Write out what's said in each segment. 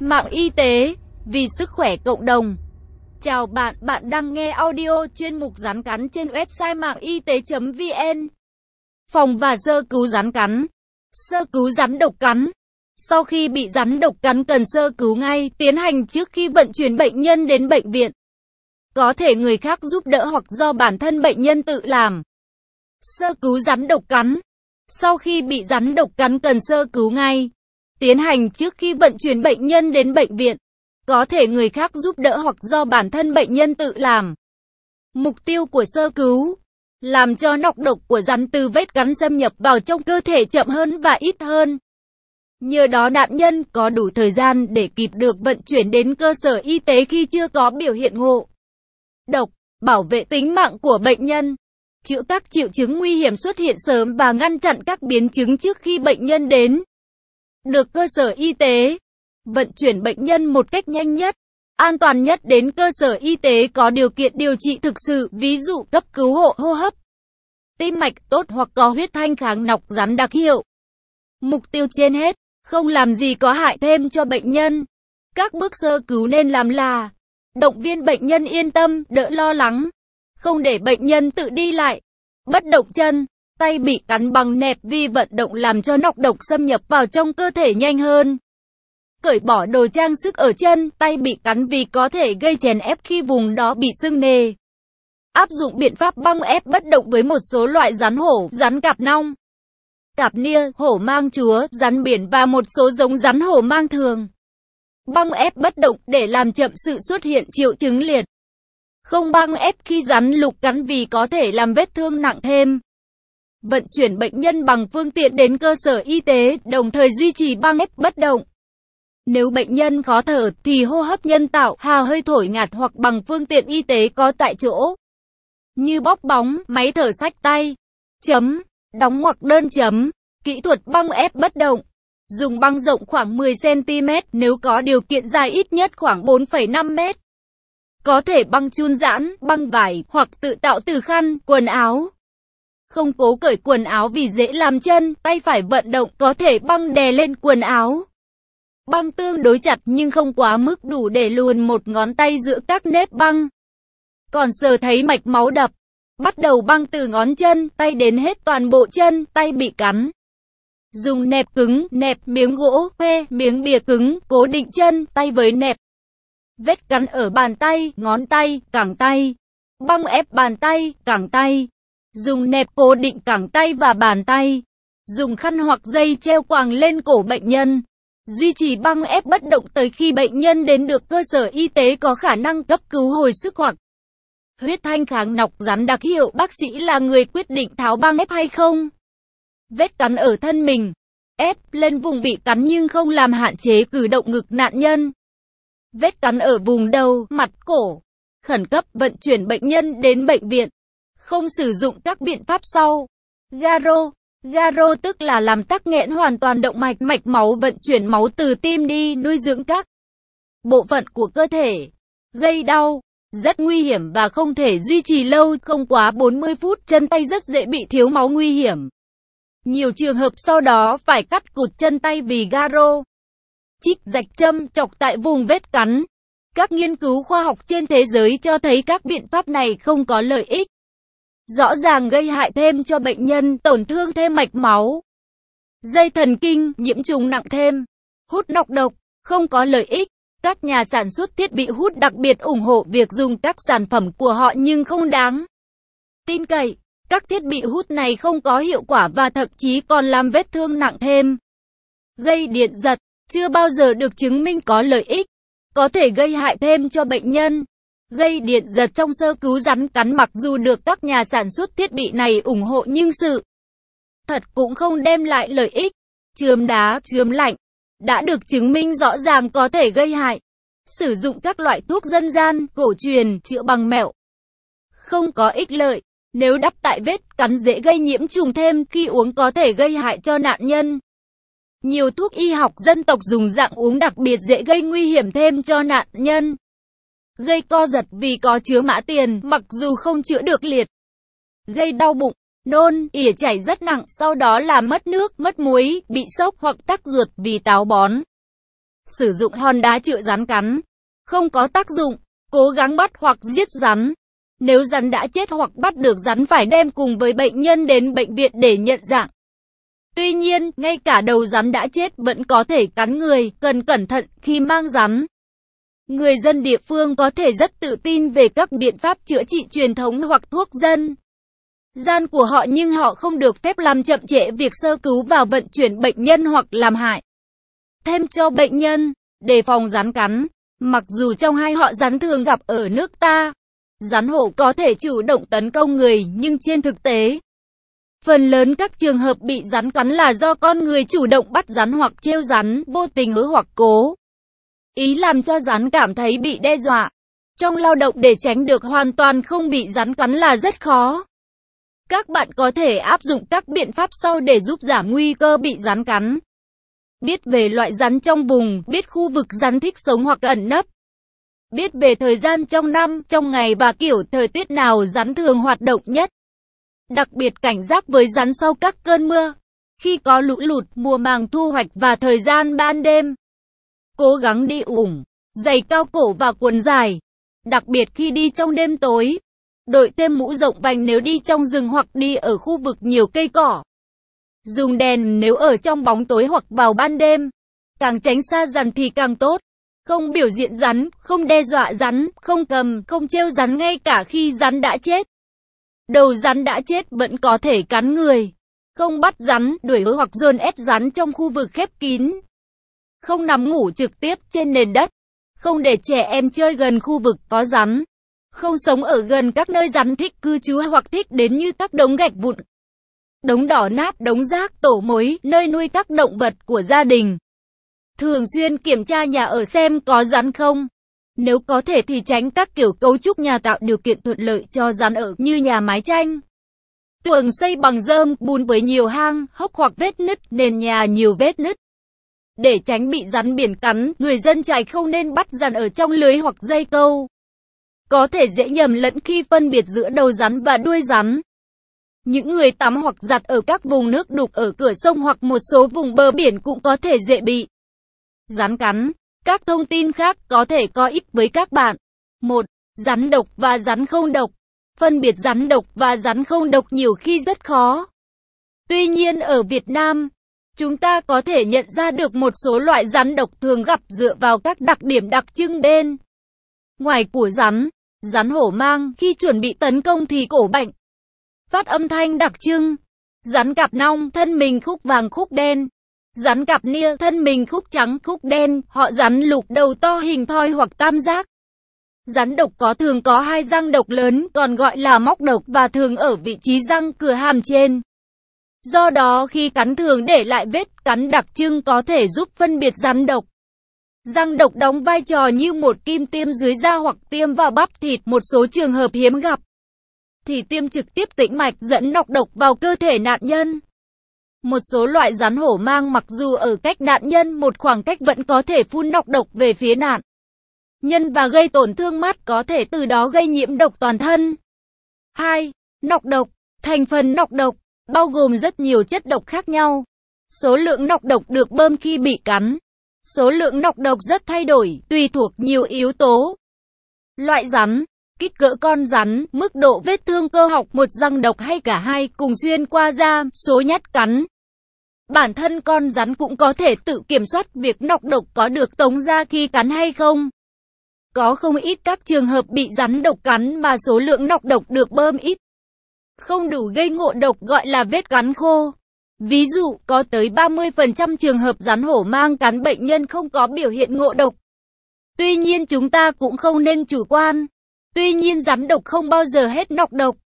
mạng y tế, vì sức khỏe cộng đồng. Chào bạn, bạn đang nghe audio chuyên mục rắn cắn trên website mạng y tế.vn. Phòng và sơ cứu rắn cắn. Sơ cứu rắn độc cắn. Sau khi bị rắn độc cắn cần sơ cứu ngay, tiến hành trước khi vận chuyển bệnh nhân đến bệnh viện. Có thể người khác giúp đỡ hoặc do bản thân bệnh nhân tự làm. Sơ cứu rắn độc cắn. Sau khi bị rắn độc cắn cần sơ cứu ngay tiến hành trước khi vận chuyển bệnh nhân đến bệnh viện. Có thể người khác giúp đỡ hoặc do bản thân bệnh nhân tự làm. Mục tiêu của sơ cứu làm cho nọc độc của rắn từ vết cắn xâm nhập vào trong cơ thể chậm hơn và ít hơn. Nhờ đó nạn nhân có đủ thời gian để kịp được vận chuyển đến cơ sở y tế khi chưa có biểu hiện ngộ. Độc, bảo vệ tính mạng của bệnh nhân, chữa các triệu chứng nguy hiểm xuất hiện sớm và ngăn chặn các biến chứng trước khi bệnh nhân đến được cơ sở y tế, vận chuyển bệnh nhân một cách nhanh nhất, an toàn nhất đến cơ sở y tế có điều kiện điều trị thực sự, ví dụ cấp cứu hộ hô hấp, tim mạch tốt hoặc có huyết thanh kháng nọc rắn đặc hiệu. Mục tiêu trên hết, không làm gì có hại thêm cho bệnh nhân. Các bước sơ cứu nên làm là động viên bệnh nhân yên tâm, đỡ lo lắng, không để bệnh nhân tự đi lại, bất động chân, Tay bị cắn bằng nẹp vì vận động làm cho nọc độc xâm nhập vào trong cơ thể nhanh hơn. Cởi bỏ đồ trang sức ở chân, tay bị cắn vì có thể gây chèn ép khi vùng đó bị sưng nề. Áp dụng biện pháp băng ép bất động với một số loại rắn hổ, rắn cạp nong, cạp nia, hổ mang chúa, rắn biển và một số giống rắn hổ mang thường. Băng ép bất động để làm chậm sự xuất hiện triệu chứng liệt. Không băng ép khi rắn lục cắn vì có thể làm vết thương nặng thêm vận chuyển bệnh nhân bằng phương tiện đến cơ sở y tế, đồng thời duy trì băng ép bất động. Nếu bệnh nhân khó thở thì hô hấp nhân tạo, hà hơi thổi ngạt hoặc bằng phương tiện y tế có tại chỗ. Như bóp bóng, máy thở sách tay, chấm, đóng hoặc đơn chấm, kỹ thuật băng ép bất động. Dùng băng rộng khoảng 10cm nếu có điều kiện dài ít nhất khoảng 4,5m. Có thể băng chun giãn, băng vải hoặc tự tạo từ khăn, quần áo. Không cố cởi quần áo vì dễ làm chân, tay phải vận động có thể băng đè lên quần áo. Băng tương đối chặt nhưng không quá mức đủ để luồn một ngón tay giữa các nếp băng. Còn sờ thấy mạch máu đập. Bắt đầu băng từ ngón chân, tay đến hết toàn bộ chân, tay bị cắn. Dùng nẹp cứng, nẹp miếng gỗ, phê, miếng bìa cứng, cố định chân, tay với nẹp. Vết cắn ở bàn tay, ngón tay, cẳng tay. Băng ép bàn tay, cẳng tay dùng nẹp cố định cẳng tay và bàn tay, dùng khăn hoặc dây treo quàng lên cổ bệnh nhân, duy trì băng ép bất động tới khi bệnh nhân đến được cơ sở y tế có khả năng cấp cứu hồi sức hoặc huyết thanh kháng nọc rắn đặc hiệu bác sĩ là người quyết định tháo băng ép hay không. Vết cắn ở thân mình, ép lên vùng bị cắn nhưng không làm hạn chế cử động ngực nạn nhân. Vết cắn ở vùng đầu, mặt, cổ. Khẩn cấp vận chuyển bệnh nhân đến bệnh viện không sử dụng các biện pháp sau. Garo, garo tức là làm tắc nghẽn hoàn toàn động mạch mạch máu vận chuyển máu từ tim đi nuôi dưỡng các bộ phận của cơ thể, gây đau, rất nguy hiểm và không thể duy trì lâu không quá 40 phút, chân tay rất dễ bị thiếu máu nguy hiểm. Nhiều trường hợp sau đó phải cắt cụt chân tay vì garo. Chích rạch châm chọc tại vùng vết cắn. Các nghiên cứu khoa học trên thế giới cho thấy các biện pháp này không có lợi ích rõ ràng gây hại thêm cho bệnh nhân, tổn thương thêm mạch máu, dây thần kinh, nhiễm trùng nặng thêm, hút độc độc, không có lợi ích. Các nhà sản xuất thiết bị hút đặc biệt ủng hộ việc dùng các sản phẩm của họ nhưng không đáng tin cậy. Các thiết bị hút này không có hiệu quả và thậm chí còn làm vết thương nặng thêm, gây điện giật, chưa bao giờ được chứng minh có lợi ích, có thể gây hại thêm cho bệnh nhân gây điện giật trong sơ cứu rắn cắn mặc dù được các nhà sản xuất thiết bị này ủng hộ nhưng sự thật cũng không đem lại lợi ích. Chườm đá, chườm lạnh đã được chứng minh rõ ràng có thể gây hại. Sử dụng các loại thuốc dân gian, cổ truyền, chữa bằng mẹo. Không có ích lợi, nếu đắp tại vết cắn dễ gây nhiễm trùng thêm khi uống có thể gây hại cho nạn nhân. Nhiều thuốc y học dân tộc dùng dạng uống đặc biệt dễ gây nguy hiểm thêm cho nạn nhân gây co giật vì có chứa mã tiền, mặc dù không chữa được liệt, gây đau bụng, nôn, ỉa chảy rất nặng, sau đó là mất nước, mất muối, bị sốc hoặc tắc ruột vì táo bón. Sử dụng hòn đá chữa rắn cắn, không có tác dụng, cố gắng bắt hoặc giết rắn. Nếu rắn đã chết hoặc bắt được rắn phải đem cùng với bệnh nhân đến bệnh viện để nhận dạng. Tuy nhiên, ngay cả đầu rắn đã chết vẫn có thể cắn người, cần cẩn thận khi mang rắn người dân địa phương có thể rất tự tin về các biện pháp chữa trị truyền thống hoặc thuốc dân gian của họ nhưng họ không được phép làm chậm trễ việc sơ cứu và vận chuyển bệnh nhân hoặc làm hại thêm cho bệnh nhân đề phòng rắn cắn mặc dù trong hai họ rắn thường gặp ở nước ta rắn hổ có thể chủ động tấn công người nhưng trên thực tế phần lớn các trường hợp bị rắn cắn là do con người chủ động bắt rắn hoặc treo rắn vô tình hứa hoặc cố ý làm cho rắn cảm thấy bị đe dọa. Trong lao động để tránh được hoàn toàn không bị rắn cắn là rất khó. Các bạn có thể áp dụng các biện pháp sau để giúp giảm nguy cơ bị rắn cắn. Biết về loại rắn trong vùng, biết khu vực rắn thích sống hoặc ẩn nấp. Biết về thời gian trong năm, trong ngày và kiểu thời tiết nào rắn thường hoạt động nhất. Đặc biệt cảnh giác với rắn sau các cơn mưa, khi có lũ lụt, mùa màng thu hoạch và thời gian ban đêm. Cố gắng đi ủng, giày cao cổ và quần dài. Đặc biệt khi đi trong đêm tối. Đội thêm mũ rộng vành nếu đi trong rừng hoặc đi ở khu vực nhiều cây cỏ. Dùng đèn nếu ở trong bóng tối hoặc vào ban đêm. Càng tránh xa rắn thì càng tốt. Không biểu diện rắn, không đe dọa rắn, không cầm, không trêu rắn ngay cả khi rắn đã chết. Đầu rắn đã chết vẫn có thể cắn người. Không bắt rắn, đuổi hoặc dồn ép rắn trong khu vực khép kín, không nằm ngủ trực tiếp trên nền đất, không để trẻ em chơi gần khu vực có rắn, không sống ở gần các nơi rắn thích cư trú hoặc thích đến như các đống gạch vụn, đống đỏ nát, đống rác, tổ mối, nơi nuôi các động vật của gia đình. Thường xuyên kiểm tra nhà ở xem có rắn không. Nếu có thể thì tránh các kiểu cấu trúc nhà tạo điều kiện thuận lợi cho rắn ở như nhà mái tranh. Tường xây bằng rơm, bùn với nhiều hang, hốc hoặc vết nứt, nền nhà nhiều vết nứt. Để tránh bị rắn biển cắn, người dân trại không nên bắt rắn ở trong lưới hoặc dây câu. Có thể dễ nhầm lẫn khi phân biệt giữa đầu rắn và đuôi rắn. Những người tắm hoặc giặt ở các vùng nước đục ở cửa sông hoặc một số vùng bờ biển cũng có thể dễ bị rắn cắn. Các thông tin khác có thể có ích với các bạn. 1. Rắn độc và rắn không độc. Phân biệt rắn độc và rắn không độc nhiều khi rất khó. Tuy nhiên ở Việt Nam, chúng ta có thể nhận ra được một số loại rắn độc thường gặp dựa vào các đặc điểm đặc trưng bên. Ngoài của rắn, rắn hổ mang khi chuẩn bị tấn công thì cổ bệnh, phát âm thanh đặc trưng, rắn cặp nong, thân mình khúc vàng khúc đen, rắn cặp nia, thân mình khúc trắng khúc đen, họ rắn lục đầu to hình thoi hoặc tam giác. Rắn độc có thường có hai răng độc lớn, còn gọi là móc độc và thường ở vị trí răng cửa hàm trên. Do đó khi cắn thường để lại vết cắn đặc trưng có thể giúp phân biệt rắn độc. Răng độc đóng vai trò như một kim tiêm dưới da hoặc tiêm vào bắp thịt, một số trường hợp hiếm gặp. Thì tiêm trực tiếp tĩnh mạch dẫn nọc độc vào cơ thể nạn nhân. Một số loại rắn hổ mang mặc dù ở cách nạn nhân một khoảng cách vẫn có thể phun nọc độc về phía nạn nhân và gây tổn thương mắt có thể từ đó gây nhiễm độc toàn thân. 2. Nọc độc Thành phần nọc độc bao gồm rất nhiều chất độc khác nhau. Số lượng nọc độc được bơm khi bị cắn. Số lượng nọc độc rất thay đổi, tùy thuộc nhiều yếu tố. Loại rắn, kích cỡ con rắn, mức độ vết thương cơ học, một răng độc hay cả hai cùng xuyên qua da, số nhát cắn. Bản thân con rắn cũng có thể tự kiểm soát việc nọc độc có được tống ra khi cắn hay không. Có không ít các trường hợp bị rắn độc cắn mà số lượng nọc độc được bơm ít không đủ gây ngộ độc gọi là vết cắn khô. Ví dụ, có tới 30% trường hợp rắn hổ mang cắn bệnh nhân không có biểu hiện ngộ độc. Tuy nhiên chúng ta cũng không nên chủ quan. Tuy nhiên rắn độc không bao giờ hết nọc độc.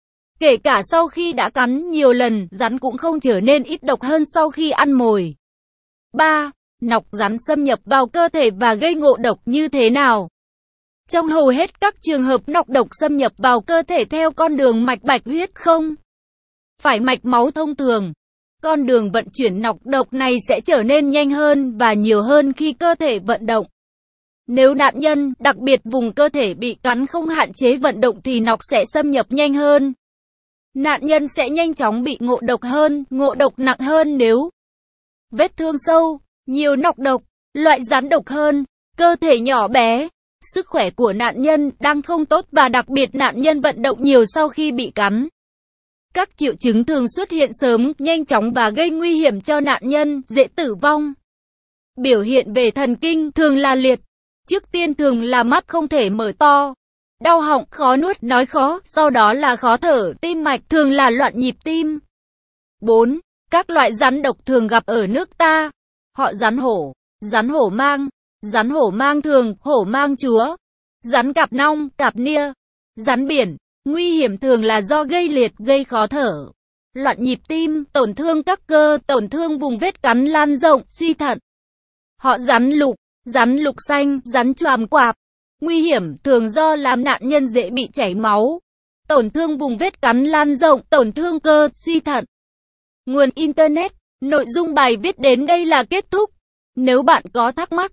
Kể cả sau khi đã cắn nhiều lần, rắn cũng không trở nên ít độc hơn sau khi ăn mồi. 3. Nọc rắn xâm nhập vào cơ thể và gây ngộ độc như thế nào? Trong hầu hết các trường hợp nọc độc xâm nhập vào cơ thể theo con đường mạch bạch huyết không phải mạch máu thông thường. Con đường vận chuyển nọc độc này sẽ trở nên nhanh hơn và nhiều hơn khi cơ thể vận động. Nếu nạn nhân, đặc biệt vùng cơ thể bị cắn không hạn chế vận động thì nọc sẽ xâm nhập nhanh hơn. Nạn nhân sẽ nhanh chóng bị ngộ độc hơn, ngộ độc nặng hơn nếu vết thương sâu, nhiều nọc độc, loại rắn độc hơn, cơ thể nhỏ bé, Sức khỏe của nạn nhân đang không tốt và đặc biệt nạn nhân vận động nhiều sau khi bị cắn. Các triệu chứng thường xuất hiện sớm, nhanh chóng và gây nguy hiểm cho nạn nhân, dễ tử vong. Biểu hiện về thần kinh thường là liệt, trước tiên thường là mắt không thể mở to, đau họng, khó nuốt, nói khó, sau đó là khó thở, tim mạch thường là loạn nhịp tim. 4. Các loại rắn độc thường gặp ở nước ta. Họ rắn hổ, rắn hổ mang, Rắn hổ mang thường, hổ mang chúa. Rắn cạp nong, cạp nia. Rắn biển, nguy hiểm thường là do gây liệt, gây khó thở. Loạn nhịp tim, tổn thương các cơ, tổn thương vùng vết cắn lan rộng, suy thận. Họ rắn lục, rắn lục xanh, rắn choàm quạp. Nguy hiểm thường do làm nạn nhân dễ bị chảy máu. Tổn thương vùng vết cắn lan rộng, tổn thương cơ, suy thận. Nguồn Internet, nội dung bài viết đến đây là kết thúc. Nếu bạn có thắc mắc